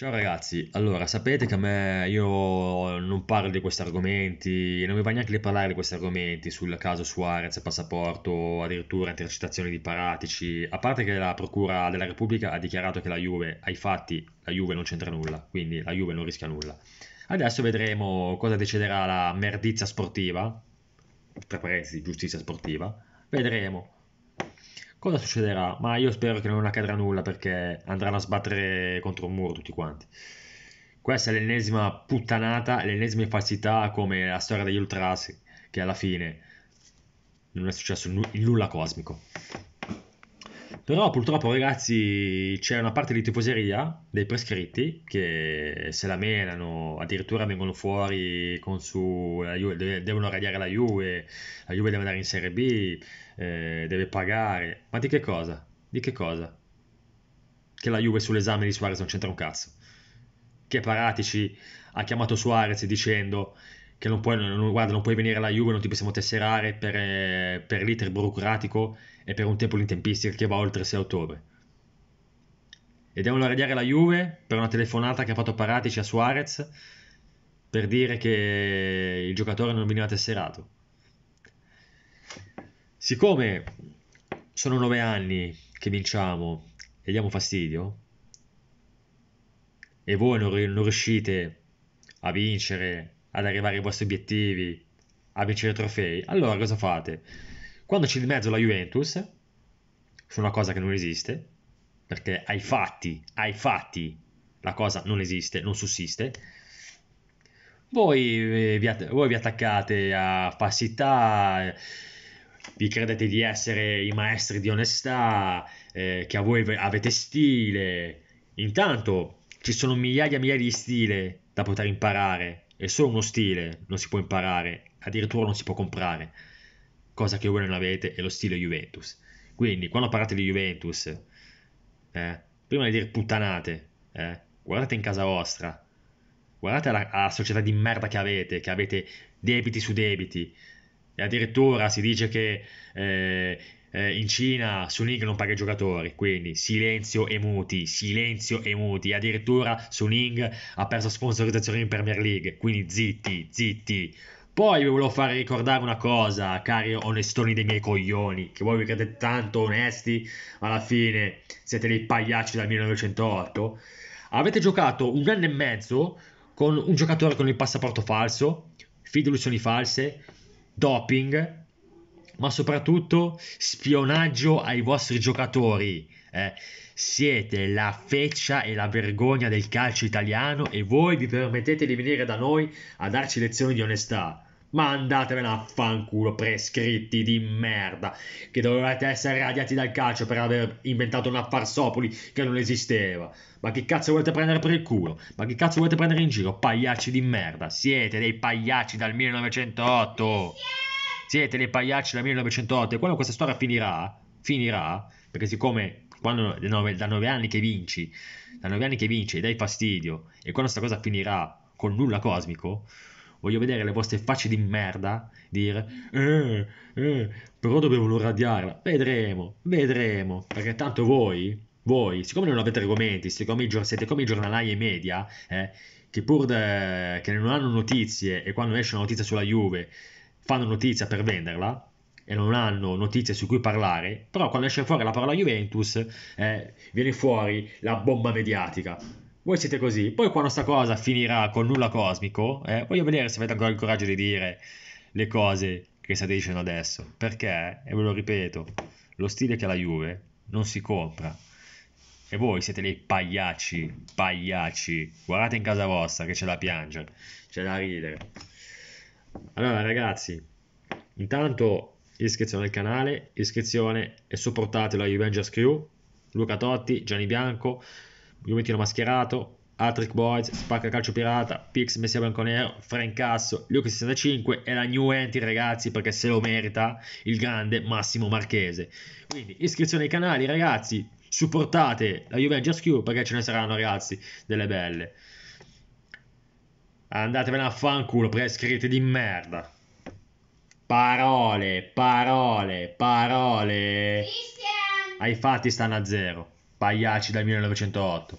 Ciao ragazzi, allora sapete che a me io non parlo di questi argomenti, non mi va neanche di parlare di questi argomenti sul caso Suarez, passaporto, addirittura intercettazioni di Paratici, a parte che la Procura della Repubblica ha dichiarato che la Juve, ai fatti, la Juve non c'entra nulla, quindi la Juve non rischia nulla. Adesso vedremo cosa deciderà la merdizia sportiva, tra parentesi giustizia sportiva, vedremo cosa succederà? Ma io spero che non accadrà nulla perché andranno a sbattere contro un muro tutti quanti. Questa è l'ennesima puttanata, l'ennesima falsità come la storia degli Ultras, che alla fine non è successo n- nulla cosmico. Però purtroppo ragazzi c'è una parte di tifoseria dei prescritti che se la menano, addirittura vengono fuori con su, Juve, devono radiare la Juve, la Juve deve andare in Serie B, eh, deve pagare. Ma di che cosa? Di che cosa? Che la Juve sull'esame di Suarez non c'entra un cazzo. Che Paratici ha chiamato Suarez dicendo che non puoi, non, guarda, non puoi venire alla Juve, non ti possiamo tesserare per, eh, per l'iter burocratico e per un tempo l'intempistica che va oltre il 6 ottobre. E devono radiare la Juve per una telefonata che ha fatto Paratici a Suarez per dire che il giocatore non veniva tesserato. Siccome sono nove anni che vinciamo e diamo fastidio, e voi non, non riuscite a vincere ad arrivare ai vostri obiettivi, a vincere trofei, allora cosa fate? Quando c'è di mezzo la Juventus, su una cosa che non esiste, perché ai fatti, ai fatti, la cosa non esiste, non sussiste, voi eh, vi, voi vi attaccate a falsità, vi credete di essere i maestri di onestà, eh, che a voi avete stile. Intanto ci sono migliaia e migliaia di stile da poter imparare è solo uno stile, non si può imparare, addirittura non si può comprare, cosa che voi non avete, è lo stile Juventus. Quindi, quando parlate di Juventus, eh, prima di dire puttanate, eh, guardate in casa vostra, guardate la società di merda che avete, che avete debiti su debiti, e addirittura si dice che eh, eh, in Cina Suning non paga i giocatori, quindi silenzio e muti, silenzio e muti. Addirittura Suning ha perso sponsorizzazione in Premier League, quindi zitti, zitti. Poi vi volevo fare ricordare una cosa, cari onestoni dei miei coglioni, che voi vi credete tanto onesti, ma alla fine siete dei pagliacci dal 1908. Avete giocato un anno e mezzo con un giocatore con il passaporto falso, fiduzioni false, doping, ma soprattutto spionaggio ai vostri giocatori. Eh, siete la feccia e la vergogna del calcio italiano e voi vi permettete di venire da noi a darci lezioni di onestà. Ma andatevene a fanculo, prescritti di merda, che dovevate essere radiati dal calcio per aver inventato una farsopoli che non esisteva. Ma che cazzo volete prendere per il culo? Ma che cazzo volete prendere in giro? Pagliacci di merda, siete dei pagliacci dal 1908! siete dei pagliacci dal 1908 e quando questa storia finirà, finirà, perché siccome quando, da, nove, da nove anni che vinci, da nove anni che vinci e dai fastidio, e quando questa cosa finirà con nulla cosmico, voglio vedere le vostre facce di merda dire eh, eh, però dovevano radiarla vedremo vedremo perché tanto voi voi siccome non avete argomenti siccome siete come i giornalai e i media eh, che pur de, che non hanno notizie e quando esce una notizia sulla Juve fanno notizia per venderla e non hanno notizie su cui parlare, però quando esce fuori la parola Juventus eh, viene fuori la bomba mediatica. Voi siete così, poi quando sta cosa finirà con nulla cosmico, eh, voglio vedere se avete ancora il coraggio di dire le cose che state dicendo adesso, perché, e ve lo ripeto, lo stile che ha la Juve non si compra. E voi siete dei pagliacci, pagliacci, guardate in casa vostra che c'è da piangere, c'è da ridere. Allora ragazzi, intanto iscrizione al canale, iscrizione e supportate la Avengers Crew, Luca Totti, Gianni Bianco, Lumettino Mascherato, Altric Boys, Spacca Calcio Pirata, Pix Messia Bianconero, Francasso, Luke 65 e la New Entry ragazzi perché se lo merita il grande Massimo Marchese. Quindi iscrizione ai canali ragazzi, supportate la Juventus Q perché ce ne saranno ragazzi delle belle. Andatevene a fanculo, prescritti di merda. Parole, parole, parole. Christian! Ai fatti stanno a zero. Pagliacci dal 1908.